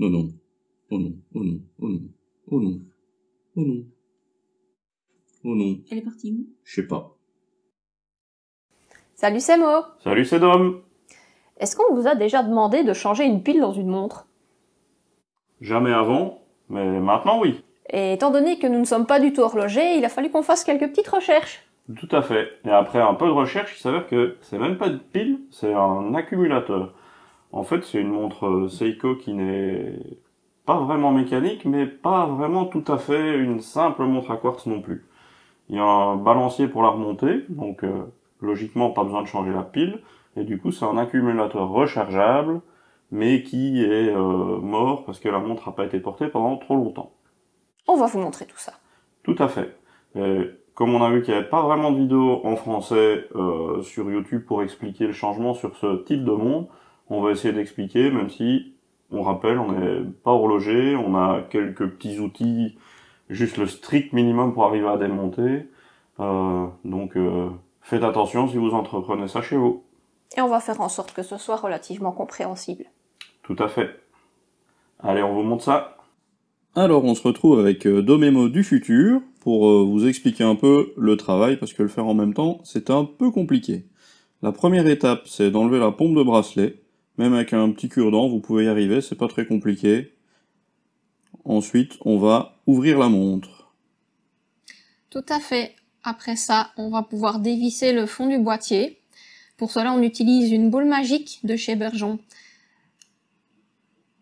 Non, oh non. Oh non, oh non, oh non, oh non, oh non. Oh non. Elle est partie où Je sais pas. Salut Mo Salut Sedom Est-ce qu'on vous a déjà demandé de changer une pile dans une montre Jamais avant, mais maintenant oui. Et étant donné que nous ne sommes pas du tout horlogers, il a fallu qu'on fasse quelques petites recherches. Tout à fait. Et après un peu de recherche, il s'avère que c'est même pas une pile, c'est un accumulateur. En fait, c'est une montre euh, Seiko qui n'est pas vraiment mécanique, mais pas vraiment tout à fait une simple montre à quartz non plus. Il y a un balancier pour la remonter, donc euh, logiquement pas besoin de changer la pile, et du coup c'est un accumulateur rechargeable, mais qui est euh, mort parce que la montre n'a pas été portée pendant trop longtemps. On va vous montrer tout ça. Tout à fait. Et comme on a vu qu'il n'y avait pas vraiment de vidéo en français sur YouTube pour expliquer le changement sur ce type de montre, on va essayer d'expliquer, même si, on rappelle, on n'est pas horloger, on a quelques petits outils, juste le strict minimum pour arriver à démonter. Euh, donc, euh, faites attention si vous entreprenez ça chez vous. Et on va faire en sorte que ce soit relativement compréhensible. Tout à fait. Allez, on vous montre ça. Alors, on se retrouve avec euh, Domémo du futur pour vous expliquer un peu le travail, parce que le faire en même temps, c'est un peu compliqué. La première étape, c'est d'enlever la pompe de bracelet. Même avec un petit cure-dent, vous pouvez y arriver, c'est pas très compliqué. Ensuite, on va ouvrir la montre. Tout à fait. Après ça, on va pouvoir dévisser le fond du boîtier. Pour cela, on utilise une boule magique de chez Bergeon.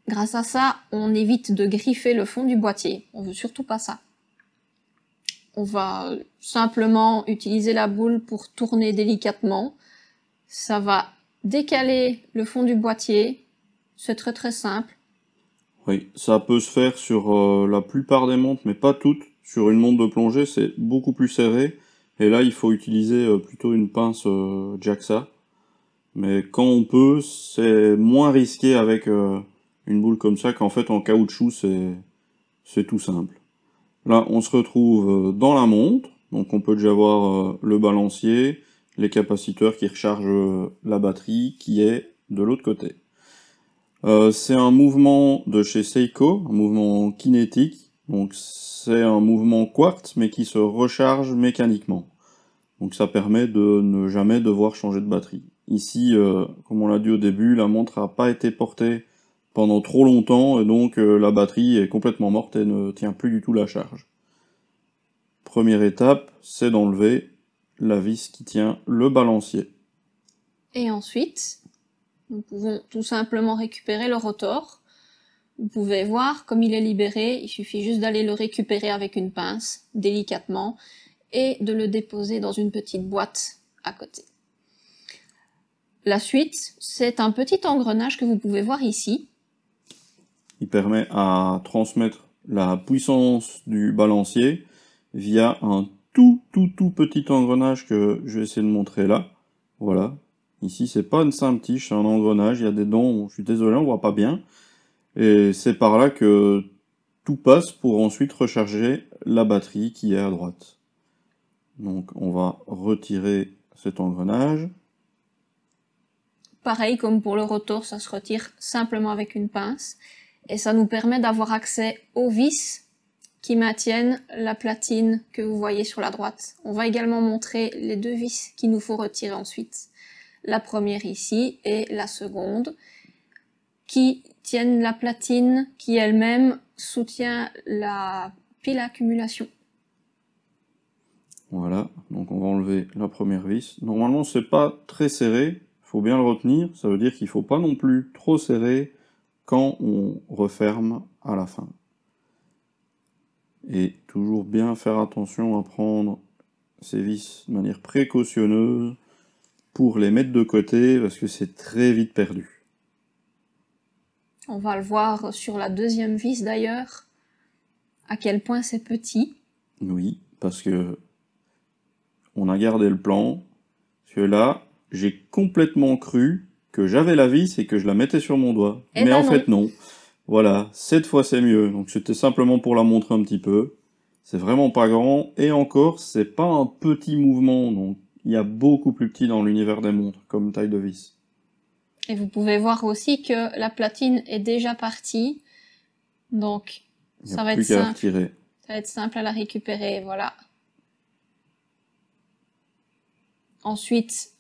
Grâce à ça, on évite de griffer le fond du boîtier. On veut surtout pas ça. On va simplement utiliser la boule pour tourner délicatement. Ça va décaler le fond du boîtier. C'est très très simple. Oui, ça peut se faire sur euh, la plupart des montres, mais pas toutes. Sur une montre de plongée, c'est beaucoup plus serré. Et là, il faut utiliser euh, plutôt une pince euh, Jacksa. Mais quand on peut, c'est moins risqué avec une boule comme ça qu'en fait en caoutchouc, c'est, c'est tout simple. Là, on se retrouve dans la montre. Donc on peut déjà voir le balancier, les capaciteurs qui rechargent euh, la batterie qui est de l'autre côté. Euh, c'est un mouvement de chez Seiko, un mouvement kinétique, donc c'est un mouvement quartz mais qui se recharge mécaniquement. Donc ça permet de ne jamais devoir changer de batterie. Ici, euh, comme on l'a dit au début, la montre n'a pas été portée pendant trop longtemps et donc la batterie est complètement morte et ne tient plus du tout la charge. Première étape, c'est d'enlever la vis qui tient le balancier. Et ensuite, nous pouvons tout simplement récupérer le rotor. Vous pouvez voir, comme il est libéré, il suffit juste d'aller le récupérer avec une pince, délicatement, et de le déposer dans une petite boîte à côté. La suite, c'est un petit engrenage que vous pouvez voir ici. Il permet à transmettre la puissance du balancier via un tout, tout, tout petit engrenage que je vais essayer de montrer là. Voilà. Ici, c'est pas une simple tige, c'est un engrenage. Il y a des dents, je suis désolé, on voit pas bien. Et c'est par là que tout passe pour ensuite recharger la batterie qui est à droite. Donc, on va retirer cet engrenage. Pareil comme pour le retour ça se retire simplement avec une pince. Et ça nous permet d'avoir accès aux vis qui maintiennent la platine que vous voyez sur la droite. On va également montrer les deux vis qu'il nous faut retirer ensuite. La première ici et la seconde qui tiennent la platine qui elle-même soutient la pile accumulation. Voilà, donc on va enlever la première vis. Normalement c'est pas très serré, il faut bien le retenir, ça veut dire qu'il faut pas non plus trop serrer quand on referme à la fin. Et toujours bien faire attention à prendre ces vis de manière précautionneuse pour les mettre de côté parce que c'est très vite perdu. On va le voir sur la deuxième vis d'ailleurs, à quel point c'est petit. Oui, parce que on a gardé le plan, parce que là, j'ai complètement cru que j'avais la vis et que je la mettais sur mon doigt. Eh Mais ben en fait non. Voilà, cette fois c'est mieux, donc c'était simplement pour la montrer un petit peu. C'est vraiment pas grand, et encore, c'est pas un petit mouvement, donc il y a beaucoup plus petit dans l'univers des montres, comme taille de vis. Et vous pouvez voir aussi que la platine est déjà partie, donc ça va, être simple. ça va être simple à la récupérer, voilà. Ensuite,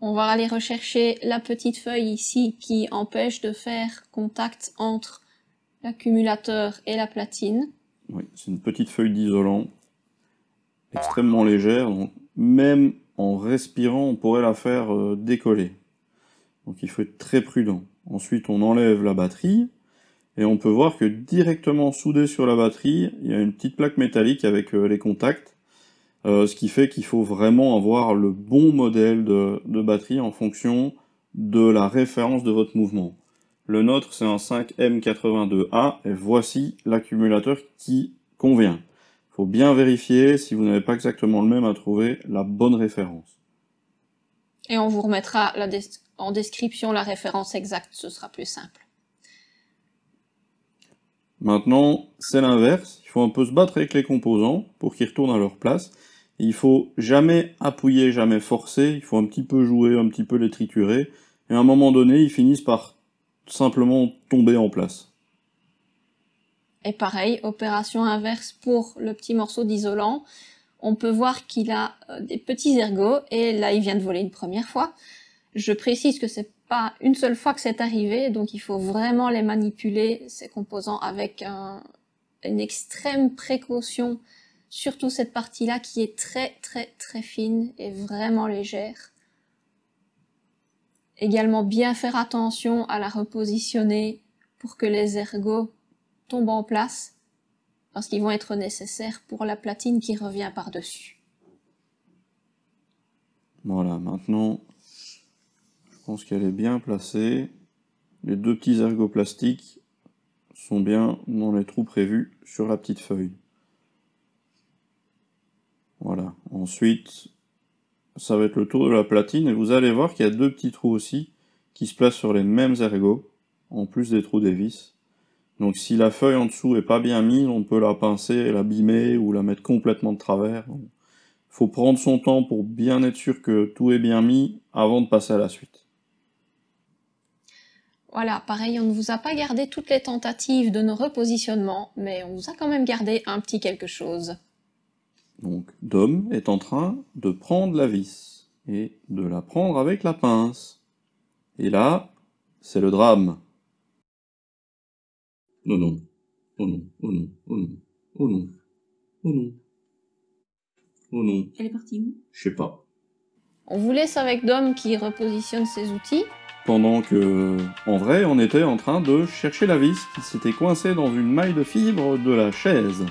on va aller rechercher la petite feuille ici qui empêche de faire contact entre l'accumulateur et la platine. Oui, c'est une petite feuille d'isolant, extrêmement légère, même en respirant, on pourrait la faire euh, décoller. Donc il faut être très prudent. Ensuite, on enlève la batterie, et on peut voir que directement soudé sur la batterie, il y a une petite plaque métallique avec euh, les contacts, euh, ce qui fait qu'il faut vraiment avoir le bon modèle de batterie en fonction de la référence de votre mouvement. Le nôtre, c'est un 5M82A, et voici l'accumulateur qui convient. Il faut bien vérifier si vous n'avez pas exactement le même à trouver la bonne référence. Et on vous remettra en description la référence exacte, ce sera plus simple. Maintenant, c'est l'inverse. Il faut un peu se battre avec les composants pour qu'ils retournent à leur place. Il faut jamais appuyer, jamais forcer. Il faut un petit peu jouer, un petit peu les triturer. Et à un moment donné, ils finissent par simplement tomber en place. Et pareil, opération inverse pour le petit morceau d'isolant. On peut voir qu'il a euh, des petits ergots et là il vient de voler une première fois. Je précise que c'est pas une seule fois que c'est arrivé, donc il faut vraiment les manipuler, ces composants, avec une extrême précaution, surtout cette partie-là qui est très très très fine et vraiment légère. Également bien faire attention à la repositionner pour que les ergots tombent en place parce qu'ils vont être nécessaires pour la platine qui revient par-dessus. Voilà, maintenant, je pense qu'elle est bien placée. Les deux petits ergots plastiques sont bien dans les trous prévus sur la petite feuille. Voilà, ensuite, ça va être le tour de la platine, et vous allez voir qu'il y a deux petits trous aussi, qui se placent sur les mêmes ergots, en plus des trous des vis. Donc si la feuille en dessous est pas bien mise, on peut la pincer, et l'abîmer, ou la mettre complètement de travers. Il faut prendre son temps pour bien être sûr que tout est bien mis, avant de passer à la suite. Voilà, pareil, on ne vous a pas gardé toutes les tentatives de nos repositionnements, mais on vous a quand même gardé un petit quelque chose. Donc Dom est en train de prendre la vis et de la prendre avec la pince. Et là, c'est le drame. Non, oh non, oh non, oh non, oh non, oh non, oh non, oh non. Elle est partie où Je sais pas. On vous laisse avec Dom qui repositionne ses outils. Pendant que, en vrai, on était en train de chercher la vis qui s'était coincée dans une maille de fibre de la chaise.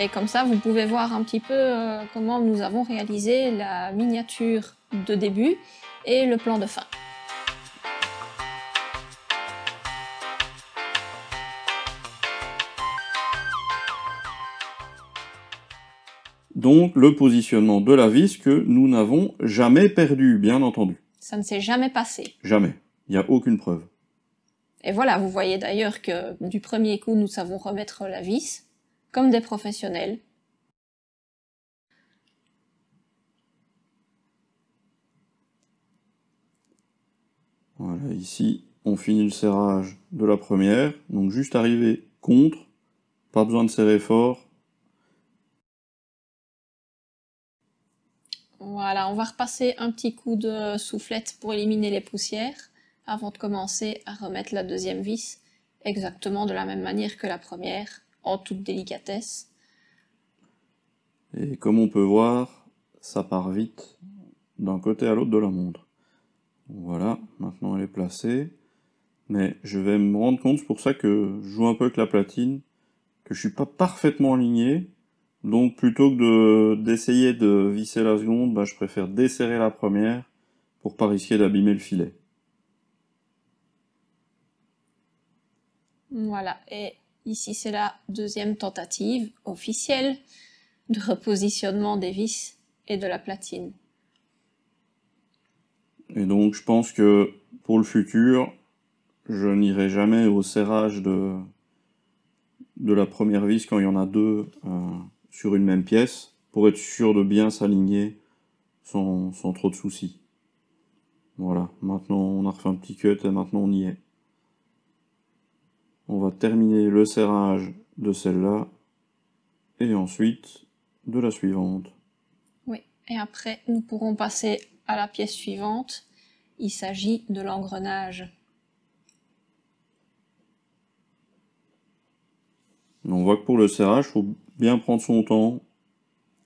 Et comme ça, vous pouvez voir un petit peu euh, comment nous avons réalisé la miniature de début et le plan de fin. Donc le positionnement de la vis que nous n'avons jamais perdu, bien entendu. Ça ne s'est jamais passé. Jamais. Il n'y a aucune preuve. Et voilà, vous voyez d'ailleurs que du premier coup, nous savons remettre la vis comme des professionnels. Voilà, ici, on finit le serrage de la première, donc juste arriver contre, pas besoin de serrer fort. Voilà, on va repasser un petit coup de soufflette pour éliminer les poussières avant de commencer à remettre la deuxième vis exactement de la même manière que la première toute délicatesse. Et comme on peut voir, ça part vite d'un côté à l'autre de la montre. Voilà, maintenant elle est placée. Mais je vais me rendre compte, pour ça que je joue un peu avec la platine, que je suis pas parfaitement aligné. Donc plutôt que d'essayer de, visser la seconde, bah, je préfère desserrer la première pour pas risquer d'abîmer le filet. Voilà, et Ici, c'est la deuxième tentative officielle de repositionnement des vis et de la platine. Et donc, je pense que pour le futur, je n'irai jamais au serrage de, de la première vis quand il y en a deux euh, sur une même pièce, pour être sûr de bien s'aligner sans, sans trop de soucis. Voilà, maintenant on a refait un petit cut et maintenant on y est. On va terminer le serrage de celle-là et ensuite de la suivante. Oui, et après nous pourrons passer à la pièce suivante. Il s'agit de l'engrenage. On voit que pour le serrage, il faut bien prendre son temps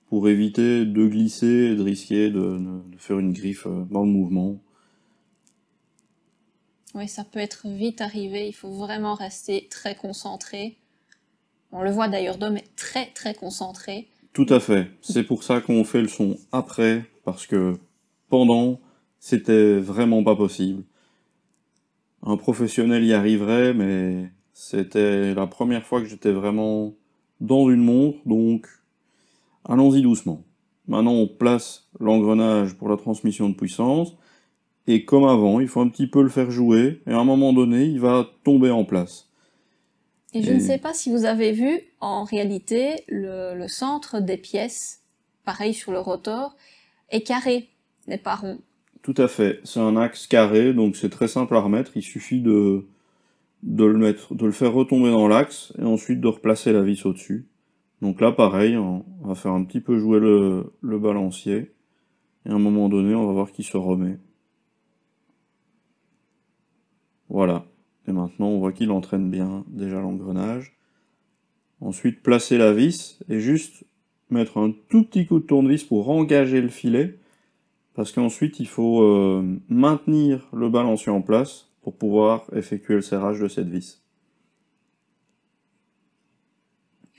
pour éviter de glisser et de risquer de, de faire une griffe euh, dans le mouvement. Oui, ça peut être vite arrivé, il faut vraiment rester très concentré. On le voit d'ailleurs, Dom est très très concentré. Tout à fait. C'est pour ça qu'on fait le son après, parce que pendant, c'était vraiment pas possible. Un professionnel y arriverait, mais c'était la première fois que j'étais vraiment dans une montre, donc allons-y doucement. Maintenant, on place l'engrenage pour la transmission de puissance. Et comme avant, il faut un petit peu le faire jouer, et à un moment donné, il va tomber en place. Et, je ne sais pas si vous avez vu, en réalité, le, le centre des pièces, pareil sur le rotor, est carré, n'est pas rond. Tout à fait, c'est un axe carré, donc c'est très simple à remettre, il suffit de, de, le, mettre, de le faire retomber dans l'axe, et ensuite de replacer la vis au-dessus. Donc là, pareil, on va faire un petit peu jouer le, le balancier, et à un moment donné, on va voir qui se remet. Voilà. Et maintenant, on voit qu'il entraîne bien déjà l'engrenage. Ensuite, placer la vis et juste mettre un tout petit coup de tournevis pour engager le filet. Parce qu'ensuite, il faut euh, maintenir le balancier en place pour pouvoir effectuer le serrage de cette vis.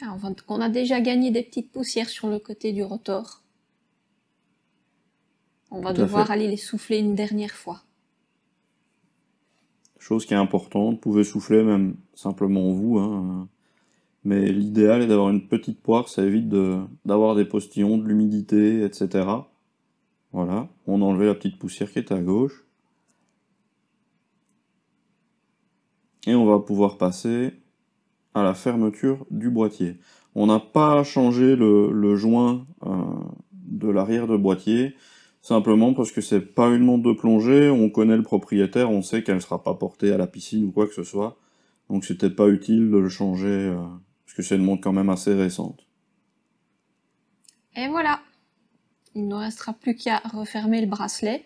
Ah, on a déjà gagné des petites poussières sur le côté du rotor. On va devoir aller les souffler une dernière fois chose qui est importante. Vous pouvez souffler même simplement vous. Hein. Mais l'idéal est d'avoir une petite poire, ça évite d'avoir des postillons, de l'humidité, etc. Voilà, on a enlevé la petite poussière qui est à gauche. Et on va pouvoir passer à la fermeture du boîtier. On n'a pas changé le, joint euh, de l'arrière de boîtier. Simplement parce que c'est pas une montre de plongée, on connaît le propriétaire, on sait qu'elle ne sera pas portée à la piscine ou quoi que ce soit. Donc c'était pas utile de le changer, euh, parce que c'est une montre quand même assez récente. Et voilà Il ne restera plus qu'à refermer le bracelet.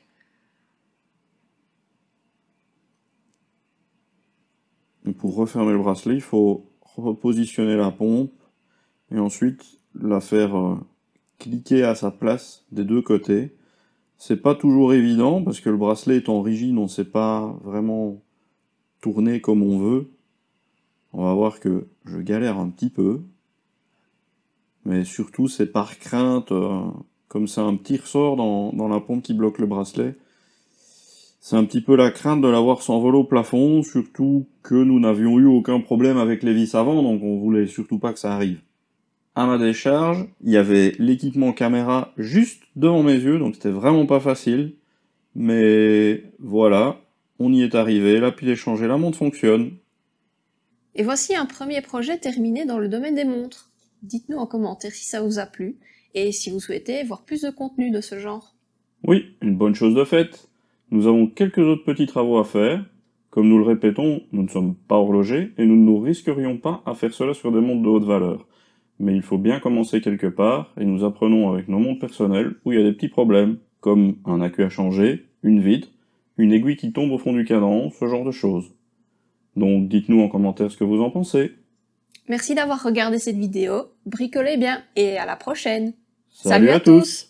pour refermer le bracelet, il faut repositionner la pompe et ensuite la faire euh, cliquer à sa place des deux côtés c'est pas toujours évident parce que le bracelet étant rigide, on ne sait pas vraiment tourner comme on veut. On va voir que je galère un petit peu. Mais surtout, c'est par crainte, euh, comme c'est un petit ressort dans, la pompe qui bloque le bracelet. C'est un petit peu la crainte de l'avoir s'envoler au plafond, surtout que nous n'avions eu aucun problème avec les vis avant, donc on voulait surtout pas que ça arrive à ma décharge, il y avait l'équipement caméra juste devant mes yeux, donc c'était vraiment pas facile. Mais voilà, on y est arrivé, la pile est changée, la montre fonctionne. Et voici un premier projet terminé dans le domaine des montres. Dites-nous en commentaire si ça vous a plu et si vous souhaitez voir plus de contenu de ce genre. Oui, une bonne chose de faite. Nous avons quelques autres petits travaux à faire. Comme nous le répétons, nous ne sommes pas horlogers et nous ne nous risquerions pas à faire cela sur des montres de haute valeur mais il faut bien commencer quelque part, et nous apprenons avec nos mondes personnels où il y a des petits problèmes, comme un accueil à changer, une vitre, une aiguille qui tombe au fond du cadran, ce genre de choses. Donc dites-nous en commentaire ce que vous en pensez. Merci d'avoir regardé cette vidéo, bricolez bien et à la prochaine. Salut, à, tous.